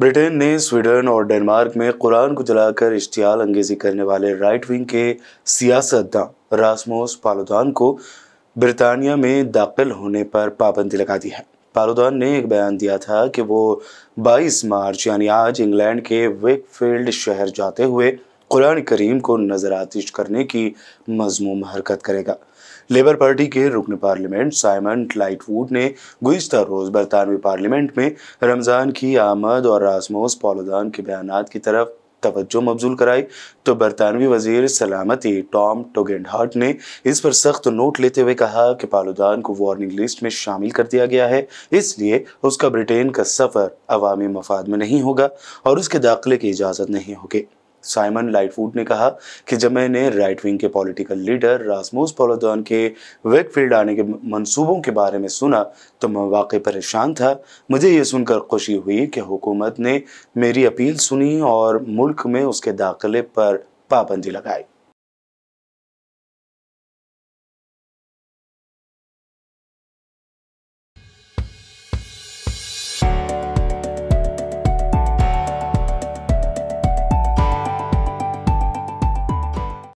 Britain ने Sweden और Denmark में कुरान को जलाकर इश्तियाल अंगेजी करने वाले राइट विंग के सियासतदान रासमोस पालोदान को ब्रिटानिया में दाखिल होने पर पाबंदी लगा दी है पालोदान ने एक बयान दिया था कि वो 22 मार्च यानी आज इंग्लैंड के वेकफील्ड शहर जाते हुए कुरान करीम को नजर आतिश करने की मजमूम हरकत करेगा लेबर पार्टी के रुकन पार्लियामेंट साइमन लाइटवुड ने गुज्त रोज़ बरतानवी पार्लियामेंट में रमज़ान की आमद और रासमोस पॉलोदान के बयान की तरफ तवज्जो मबजूल कराई तो बरतानवी वजीर सलामती टॉम टोगेंड हार्ट ने इस पर सख्त नोट लेते हुए कहा कि पालुदान को वार्निंग लिस्ट में शामिल कर दिया गया है इसलिए उसका ब्रिटेन का सफ़र अवामी मफाद में नहीं होगा और उसके दाखिले की इजाज़त नहीं होगी साइमन लाइटवुड ने कहा कि जब मैंने राइट विंग के पॉलिटिकल लीडर रासमोस पोलोदान के वेकफील्ड आने के मंसूबों के बारे में सुना तो मैं वाकई परेशान था मुझे ये सुनकर खुशी हुई कि हुकूमत ने मेरी अपील सुनी और मुल्क में उसके दाखिले पर पाबंदी लगाई